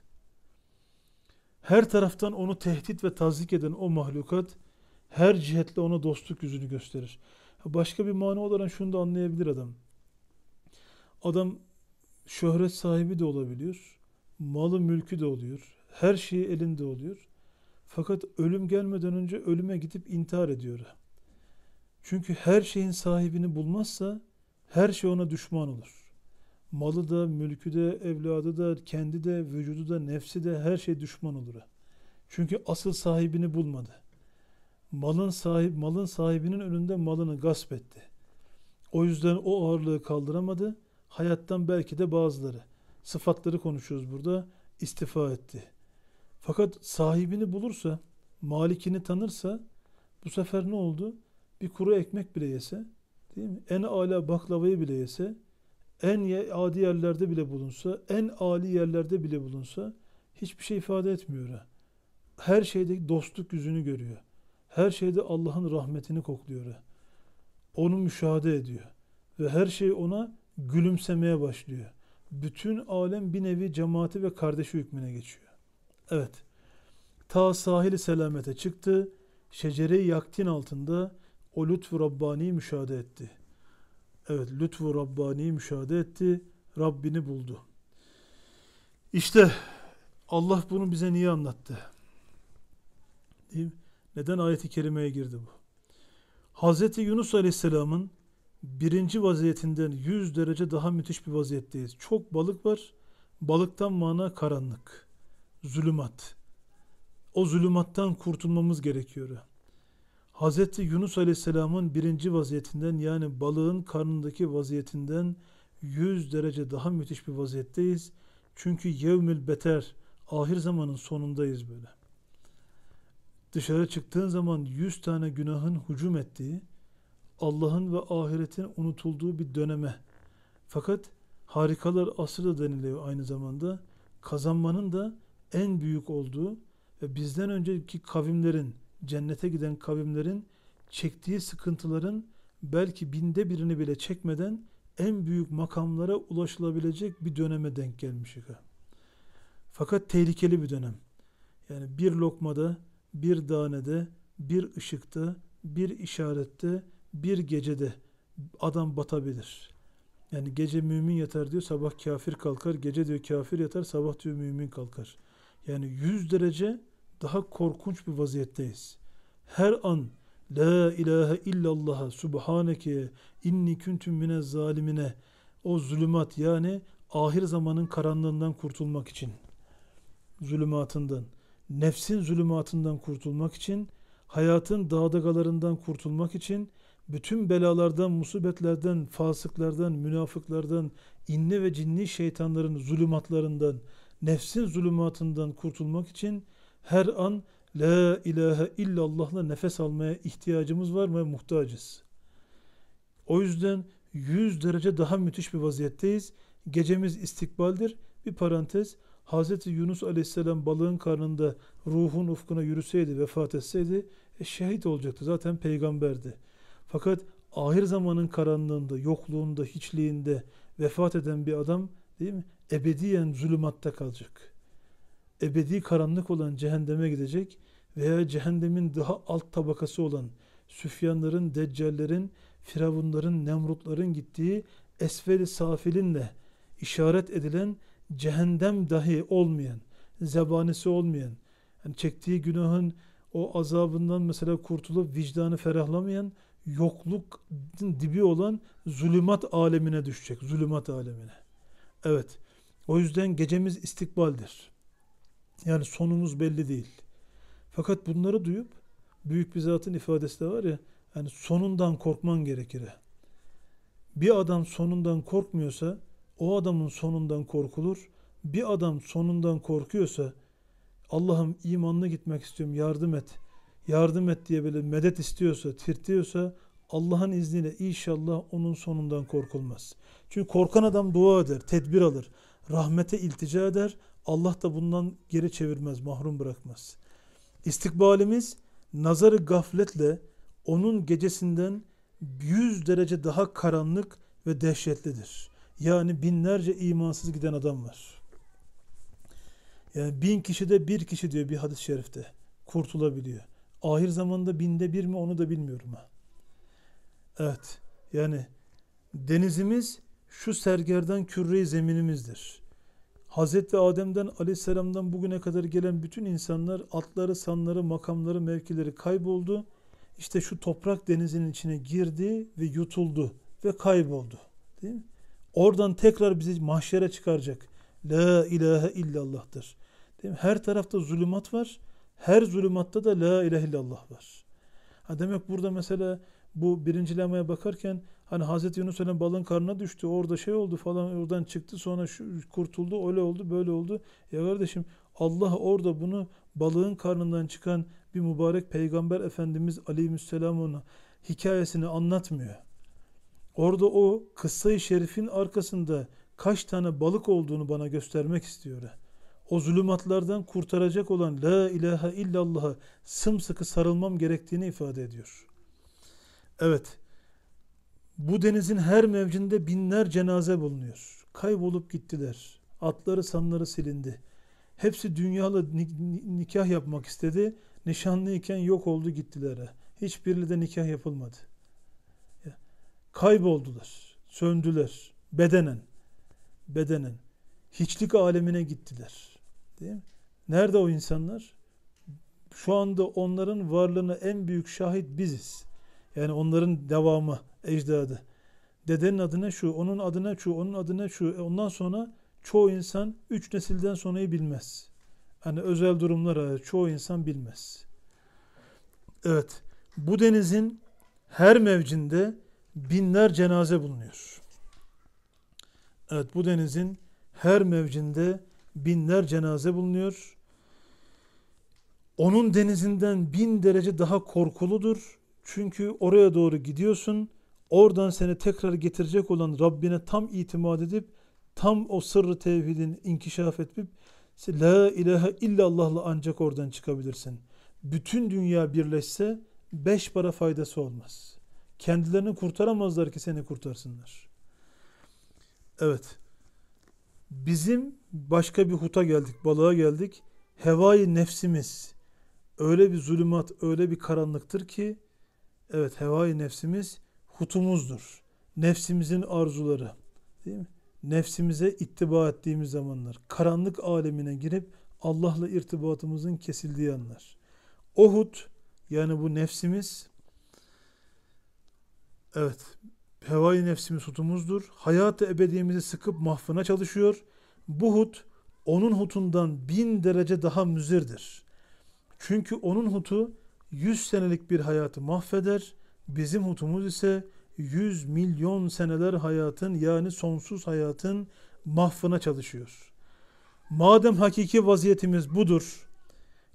Her taraftan onu tehdit ve tazik eden o mahlukat her cihetle ona dostluk yüzünü gösterir. Başka bir mani olarak şunu da anlayabilir adam. Adam şöhret sahibi de olabiliyor. Malı mülkü de oluyor. Her şeyi elinde oluyor. Fakat ölüm gelmeden önce ölüme gidip intihar ediyor. Çünkü her şeyin sahibini bulmazsa her şey ona düşman olur. Malı da, mülkü de, evladı da, kendi de, vücudu da, nefsi de her şey düşman olur. Çünkü asıl sahibini bulmadı. Malın sahip malın sahibinin önünde malını gasp etti. O yüzden o ağırlığı kaldıramadı hayattan belki de bazıları sıfatları konuşuyoruz burada istifa etti. Fakat sahibini bulursa, malikini tanırsa bu sefer ne oldu? Bir kuru ekmek bile yese, değil mi? En ala baklavayı bile yese, en adi yerlerde bile bulunsa, en ali yerlerde bile bulunsa hiçbir şey ifade etmiyor. Her şeyde dostluk yüzünü görüyor. Her şeyde Allah'ın rahmetini kokluyor. Onu müşahede ediyor. Ve her şey ona gülümsemeye başlıyor. Bütün alem bir nevi cemaati ve kardeşi hükmüne geçiyor. Evet. Ta sahili selamete çıktı. Şecere-i yaktin altında o lütfu Rabbani müşahede etti. Evet lütfu Rabbani müşahede etti. Rabbini buldu. İşte Allah bunu bize niye anlattı? Değil mi? Neden ayeti kerimeye girdi bu? Hazreti Yunus Aleyhisselam'ın birinci vaziyetinden 100 derece daha müthiş bir vaziyetteyiz. Çok balık var. Balıktan mana karanlık, zulümat. O zulümattan kurtulmamız gerekiyor. Hz. Yunus Aleyhisselam'ın birinci vaziyetinden yani balığın karnındaki vaziyetinden 100 derece daha müthiş bir vaziyetteyiz. Çünkü yevmül beter, ahir zamanın sonundayız böyle. Dışarı çıktığın zaman 100 tane günahın hücum ettiği, Allah'ın ve ahiretin unutulduğu bir döneme. Fakat harikalar asrı da deniliyor aynı zamanda. Kazanmanın da en büyük olduğu ve bizden önceki kavimlerin, cennete giden kavimlerin çektiği sıkıntıların belki binde birini bile çekmeden en büyük makamlara ulaşılabilecek bir döneme denk gelmiş. Fakat tehlikeli bir dönem. Yani bir lokmada, bir danede, bir ışıkta, bir işarette, bir gecede adam batabilir. Yani gece mümin yatar diyor sabah kafir kalkar. Gece diyor kafir yatar sabah diyor mümin kalkar. Yani 100 derece daha korkunç bir vaziyetteyiz. Her an La ilahe illallah subhaneke inni küntüm mine zalimine o zulümat yani ahir zamanın karanlığından kurtulmak için zulümatından nefsin zulümatından kurtulmak için hayatın dağdagalarından kurtulmak için bütün belalardan, musibetlerden, fasıklardan, münafıklardan, inni ve cinni şeytanların zulümatlarından, nefsin zulümatından kurtulmak için her an La ilahe illallah'la nefes almaya ihtiyacımız var ve muhtacız. O yüzden 100 derece daha müthiş bir vaziyetteyiz. Gecemiz istikbaldir. Bir parantez, Hz. Yunus aleyhisselam balığın karnında ruhun ufkuna yürüseydi, vefat etseydi e, şehit olacaktı. Zaten peygamberdi. Fakat ahir zamanın karanlığında, yokluğunda, hiçliğinde vefat eden bir adam değil mi? Ebediyen zulümatta kalacak. Ebedi karanlık olan cehenneme gidecek veya cehennemin daha alt tabakası olan Süfyanların, Deccallerin, Firavunların, Nemrutların gittiği esfeli safilinle işaret edilen cehennem dahi olmayan, zebanesi olmayan, yani çektiği günahın o azabından mesela kurtulup vicdanı ferahlamayan yokluk dibi olan zulümat alemine düşecek. Zulümat alemine. Evet. O yüzden gecemiz istikbaldir. Yani sonumuz belli değil. Fakat bunları duyup büyük bir zatın ifadesi de var ya yani sonundan korkman gerekir. Bir adam sonundan korkmuyorsa o adamın sonundan korkulur. Bir adam sonundan korkuyorsa Allah'ım imanla gitmek istiyorum yardım et.'' yardım et diye böyle medet istiyorsa, tirtiyorsa Allah'ın izniyle inşallah onun sonundan korkulmaz. Çünkü korkan adam dua eder, tedbir alır, rahmete iltica eder. Allah da bundan geri çevirmez, mahrum bırakmaz. İstikbalimiz nazarı gafletle onun gecesinden yüz derece daha karanlık ve dehşetlidir. Yani binlerce imansız giden adam var. Yani bin kişide bir kişi diyor bir hadis-i şerifte kurtulabiliyor. Ahir zamanda binde bir mi onu da bilmiyorum ha. Evet. Yani denizimiz şu sergerden kürre zeminimizdir. Hazreti Adem'den Aleyhisselam'dan bugüne kadar gelen bütün insanlar atları, sanları, makamları, mevkileri kayboldu. İşte şu toprak denizin içine girdi ve yutuldu ve kayboldu. Değil mi? Oradan tekrar bizi mahşere çıkaracak. La ilahe illallah'tır. Değil mi? Her tarafta zulümat var. Her zulümatta da la ilahe illallah var. Ha demek burada mesela bu birinci lemaya bakarken hani Hazreti Yunus öyle balın karnına düştü orada şey oldu falan oradan çıktı sonra şu, kurtuldu öyle oldu böyle oldu. Ya kardeşim Allah orada bunu balığın karnından çıkan bir mübarek peygamber efendimiz Ali Aleyhisselam'ın hikayesini anlatmıyor. Orada o kıssayı şerifin arkasında kaç tane balık olduğunu bana göstermek istiyor o zulümatlardan kurtaracak olan La ilahe illallah'a sımsıkı sarılmam gerektiğini ifade ediyor. Evet, bu denizin her mevcinde binler cenaze bulunuyor. Kaybolup gittiler. Atları sanları silindi. Hepsi dünyalı nikah yapmak istedi. Nişanlıyken yok oldu gittiler. Hiçbiriyle de nikah yapılmadı. Kayboldular. Söndüler. Bedenen. Bedenen. Hiçlik alemine gittiler. Değil mi? Nerede o insanlar? Şu anda onların varlığına en büyük şahit biziz. Yani onların devamı, ecdadı. Dedenin adına şu, onun adına şu, onun adına şu. E ondan sonra çoğu insan üç nesilden sonrayı bilmez. Yani özel durumlar hariç çoğu insan bilmez. Evet, bu denizin her mevcinde binler cenaze bulunuyor. Evet, bu denizin her mevcinde binler cenaze bulunuyor. Onun denizinden bin derece daha korkuludur. Çünkü oraya doğru gidiyorsun. Oradan seni tekrar getirecek olan Rabbine tam itimat edip tam o sırrı tevhidin inkişaf edip La ilahe illallah'la ancak oradan çıkabilirsin. Bütün dünya birleşse beş para faydası olmaz. Kendilerini kurtaramazlar ki seni kurtarsınlar. Evet. Bizim başka bir huta geldik, balığa geldik. Hevai nefsimiz öyle bir zulümat, öyle bir karanlıktır ki evet hevai nefsimiz hutumuzdur. Nefsimizin arzuları değil mi? Nefsimize ittiba ettiğimiz zamanlar, karanlık alemine girip Allah'la irtibatımızın kesildiği anlar. O hut yani bu nefsimiz evet hevai nefsimiz hutumuzdur. hayat ebediyemizi sıkıp mahfına çalışıyor bu hut onun hutundan bin derece daha müzirdir. Çünkü onun hutu yüz senelik bir hayatı mahveder, bizim hutumuz ise yüz milyon seneler hayatın yani sonsuz hayatın mahfına çalışıyor. Madem hakiki vaziyetimiz budur,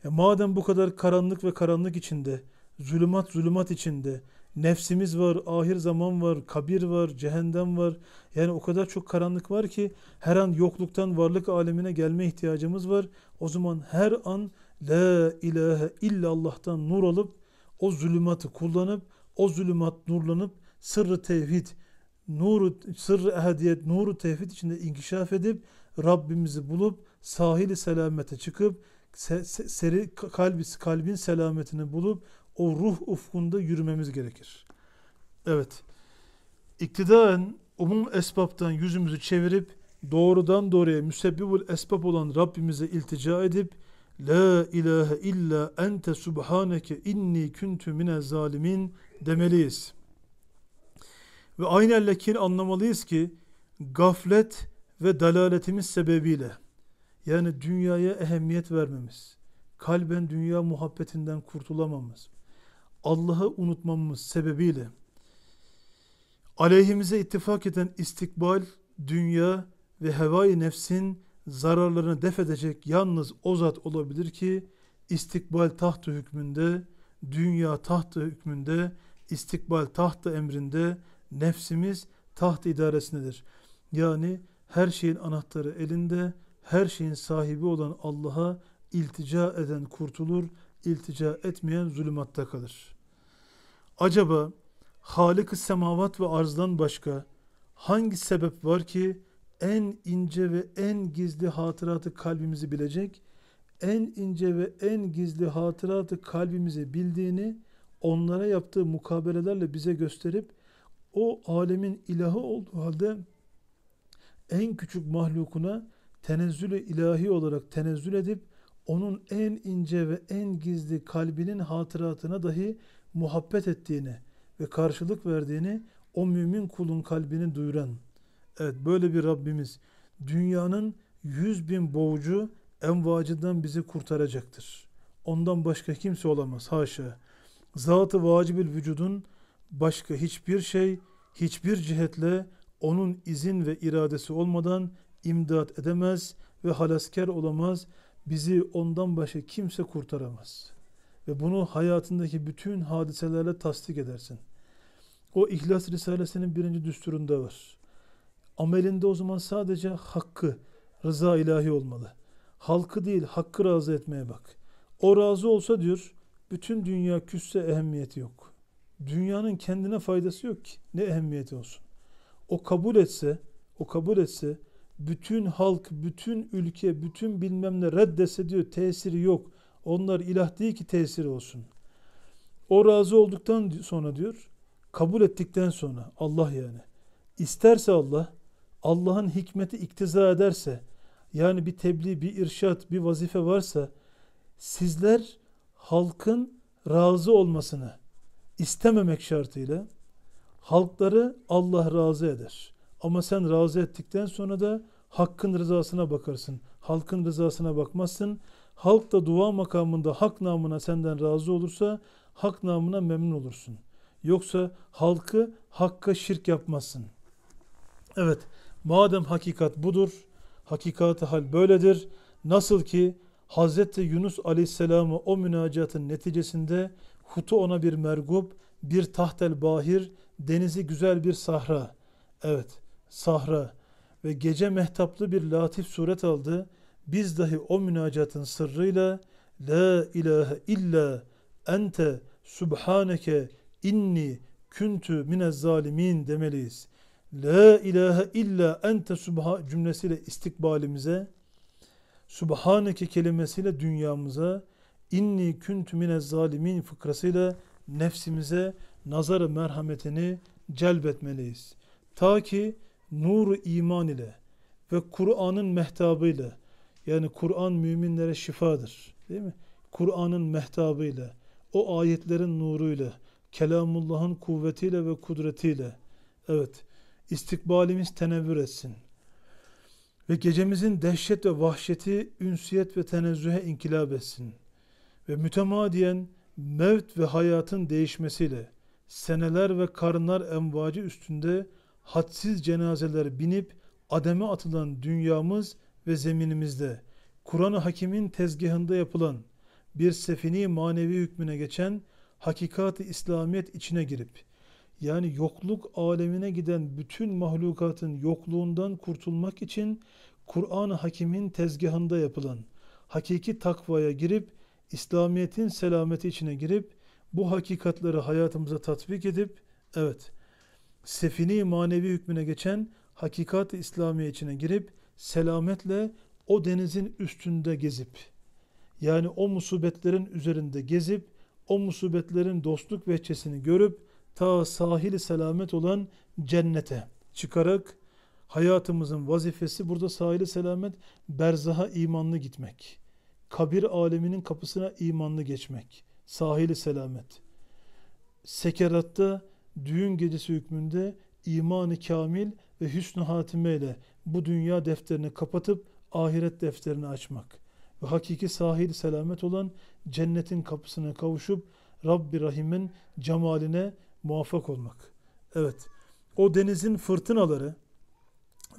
e madem bu kadar karanlık ve karanlık içinde, zulümat zulümat içinde, nefsimiz var, ahir zaman var, kabir var, cehennem var. Yani o kadar çok karanlık var ki her an yokluktan varlık alemine gelme ihtiyacımız var. O zaman her an La ilahe illallah'tan nur alıp o zulümatı kullanıp o zulümat nurlanıp sırrı tevhid, nuru, sırrı ehadiyet, nuru tevhid içinde inkişaf edip Rabbimizi bulup sahili selamete çıkıp se, se, seri, kalbi, kalbin selametini bulup o ruh ufkunda yürümemiz gerekir. Evet. İktidaen umum esbaptan yüzümüzü çevirip doğrudan doğruya müsebbibul esbab olan Rabbimize iltica edip La ilahe illa ente subhaneke inni küntü mine zalimin demeliyiz. Ve aynı elle anlamalıyız ki gaflet ve dalaletimiz sebebiyle yani dünyaya ehemmiyet vermemiz, kalben dünya muhabbetinden kurtulamamız, Allah'ı unutmamız sebebiyle aleyhimize ittifak eden istikbal, dünya ve hevai nefsin zararlarını def edecek yalnız o zat olabilir ki istikbal tahtı hükmünde, dünya tahtı hükmünde, istikbal tahtı emrinde nefsimiz taht idaresindedir. Yani her şeyin anahtarı elinde, her şeyin sahibi olan Allah'a iltica eden kurtulur iltica etmeyen zulümatta kalır. Acaba Halık-ı semavat ve arzdan başka hangi sebep var ki en ince ve en gizli hatıratı kalbimizi bilecek, en ince ve en gizli hatıratı kalbimizi bildiğini onlara yaptığı mukabelelerle bize gösterip o alemin ilahı olduğu halde en küçük mahlukuna tenezzül ilahi olarak tenezzül edip onun en ince ve en gizli kalbinin hatıratına dahi muhabbet ettiğini ve karşılık verdiğini o mümin kulun kalbini duyuran. Evet böyle bir Rabbimiz dünyanın yüz bin boğucu envacından bizi kurtaracaktır. Ondan başka kimse olamaz haşa. Zatı vacibül vücudun başka hiçbir şey hiçbir cihetle onun izin ve iradesi olmadan imdat edemez ve halasker olamaz.'' bizi ondan başka kimse kurtaramaz. Ve bunu hayatındaki bütün hadiselerle tasdik edersin. O İhlas Risalesi'nin birinci düsturunda var. Amelinde o zaman sadece hakkı, rıza ilahi olmalı. Halkı değil, hakkı razı etmeye bak. O razı olsa diyor, bütün dünya küsse ehemmiyeti yok. Dünyanın kendine faydası yok ki. Ne ehemmiyeti olsun. O kabul etse, o kabul etse, bütün halk, bütün ülke, bütün bilmem ne reddese diyor tesiri yok. Onlar ilah değil ki tesiri olsun. O razı olduktan sonra diyor, kabul ettikten sonra Allah yani. İsterse Allah, Allah'ın hikmeti iktiza ederse, yani bir tebliğ, bir irşat, bir vazife varsa sizler halkın razı olmasını istememek şartıyla halkları Allah razı eder. Ama sen razı ettikten sonra da Hakkın rızasına bakarsın. Halkın rızasına bakmazsın. Halk da dua makamında hak namına senden razı olursa hak namına memnun olursun. Yoksa halkı hakka şirk yapmazsın. Evet, madem hakikat budur, hakikati hal böyledir. Nasıl ki Hazreti Yunus Aleyhisselamı o münacatın neticesinde hutu ona bir mergup, bir tahtel bahir, denizi güzel bir sahra. Evet, sahra ve gece mehtaplı bir latif suret aldı. Biz dahi o münacatın sırrıyla La ilahe illa ente subhaneke inni küntü minez zalimin demeliyiz. La ilahe illa ente subha cümlesiyle istikbalimize, subhaneke kelimesiyle dünyamıza, inni küntü minez zalimin fıkrasıyla nefsimize nazarı merhametini celbetmeliyiz. Ta ki nuru iman ile ve Kur'an'ın mehtabı ile yani Kur'an müminlere şifadır. Değil mi? Kur'an'ın mehtabı ile o ayetlerin nuruyla Kelamullah'ın kuvvetiyle ve kudretiyle evet istikbalimiz tenevvür etsin. Ve gecemizin dehşet ve vahşeti ünsiyet ve tenezzühe inkilap etsin. Ve mütemadiyen mevt ve hayatın değişmesiyle seneler ve karınlar envacı üstünde hadsiz cenazeler binip ademe atılan dünyamız ve zeminimizde Kur'an-ı Hakim'in tezgahında yapılan bir sefini manevi hükmüne geçen hakikat-ı İslamiyet içine girip yani yokluk alemine giden bütün mahlukatın yokluğundan kurtulmak için Kur'an-ı Hakim'in tezgahında yapılan hakiki takvaya girip İslamiyet'in selameti içine girip bu hakikatları hayatımıza tatbik edip evet sefini manevi hükmüne geçen hakikat-ı İslamiye içine girip selametle o denizin üstünde gezip yani o musibetlerin üzerinde gezip o musibetlerin dostluk vehçesini görüp ta sahili selamet olan cennete çıkarak hayatımızın vazifesi burada sahili selamet berzaha imanlı gitmek. Kabir aleminin kapısına imanlı geçmek. Sahili selamet. Sekeratta düğün gecesi hükmünde imanı kamil ve hüsnü hatime ile bu dünya defterini kapatıp ahiret defterini açmak ve hakiki sahil selamet olan cennetin kapısına kavuşup Rabbi Rahim'in cemaline muvaffak olmak. Evet, o denizin fırtınaları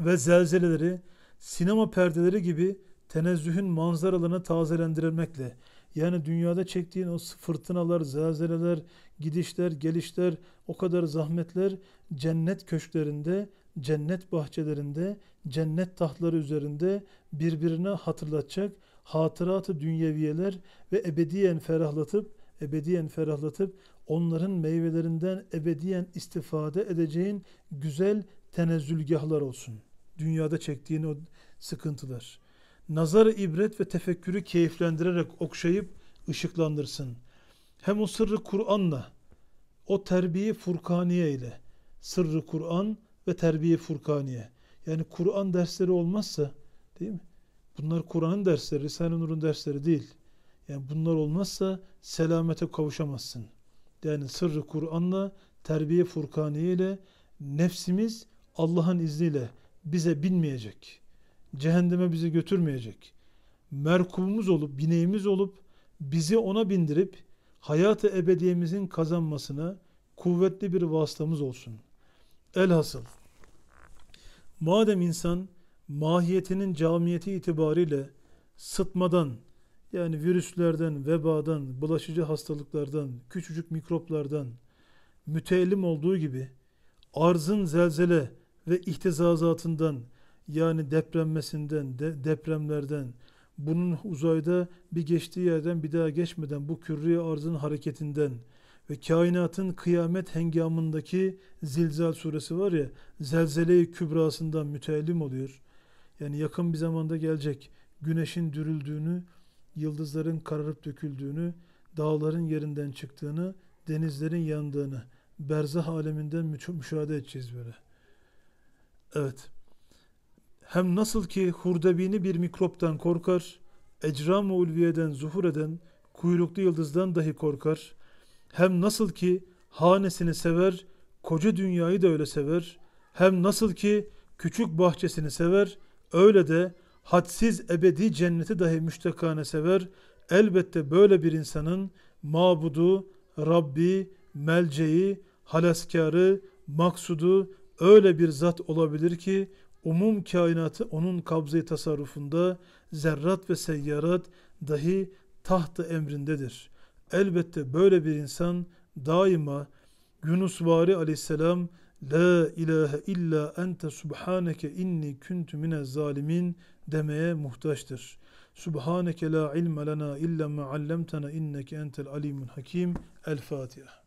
ve zelzeleleri sinema perdeleri gibi tenezzühün manzaralarını tazelendirilmekle yani dünyada çektiğin o fırtınalar, zelzeleler, gidişler, gelişler, o kadar zahmetler cennet köşklerinde, cennet bahçelerinde, cennet tahtları üzerinde birbirine hatırlatacak hatıratı dünyeviyeler ve ebediyen ferahlatıp, ebediyen ferahlatıp onların meyvelerinden ebediyen istifade edeceğin güzel tenezzülgahlar olsun. Dünyada çektiğin o sıkıntılar nazarı ibret ve tefekkürü keyiflendirerek okşayıp ışıklandırsın. Hem o sırrı Kur'an'la, o terbiye Furkaniye ile, sırrı Kur'an ve terbiye Furkaniye. Yani Kur'an dersleri olmazsa, değil mi? Bunlar Kur'an'ın dersleri, Risale-i Nur'un dersleri değil. Yani bunlar olmazsa selamete kavuşamazsın. Yani sırrı Kur'an'la, terbiye Furkaniye ile nefsimiz Allah'ın izniyle bize binmeyecek.'' cehenneme bizi götürmeyecek. Merkubumuz olup, bineğimiz olup bizi ona bindirip hayatı ebediyemizin kazanmasına kuvvetli bir vasıtamız olsun. Elhasıl madem insan mahiyetinin camiyeti itibariyle sıtmadan yani virüslerden, vebadan, bulaşıcı hastalıklardan, küçücük mikroplardan müteellim olduğu gibi arzın zelzele ve ihtizazatından yani depremmesinden, de, depremlerden, bunun uzayda bir geçtiği yerden bir daha geçmeden bu kürri arzın hareketinden ve kainatın kıyamet hengamındaki Zilzal suresi var ya zelzele-i kübrasından müteellim oluyor. Yani yakın bir zamanda gelecek güneşin dürüldüğünü, yıldızların kararıp döküldüğünü, dağların yerinden çıktığını, denizlerin yandığını berzah aleminden müşahede edeceğiz böyle. Evet. Hem nasıl ki hurdebini bir mikroptan korkar, ecram-ı ulviyeden zuhur eden kuyruklu yıldızdan dahi korkar. Hem nasıl ki hanesini sever, koca dünyayı da öyle sever. Hem nasıl ki küçük bahçesini sever, öyle de hadsiz ebedi cenneti dahi müştakane sever. Elbette böyle bir insanın mabudu, Rabbi, melceği, halaskarı, maksudu öyle bir zat olabilir ki umum kainatı onun kabze tasarrufunda zerrat ve seyyarat dahi taht emrindedir. Elbette böyle bir insan daima Yunus Vari aleyhisselam La ilahe illa ente subhaneke inni kuntu mine zalimin demeye muhtaçtır. Subhaneke la ilme lena illa ma allamtana inneke entel alimun hakim. El Fatiha.